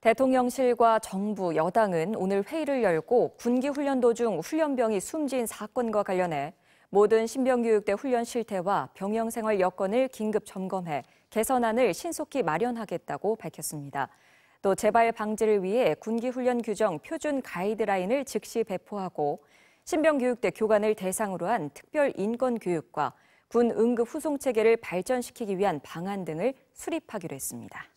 대통령실과 정부, 여당은 오늘 회의를 열고 군기 훈련 도중 훈련병이 숨진 사건과 관련해 모든 신병교육대 훈련 실태와 병영생활 여건을 긴급 점검해 개선안을 신속히 마련하겠다고 밝혔습니다. 또 재발 방지를 위해 군기 훈련 규정 표준 가이드라인을 즉시 배포하고 신병교육대 교관을 대상으로 한 특별 인권 교육과 군 응급 후송 체계를 발전시키기 위한 방안 등을 수립하기로 했습니다.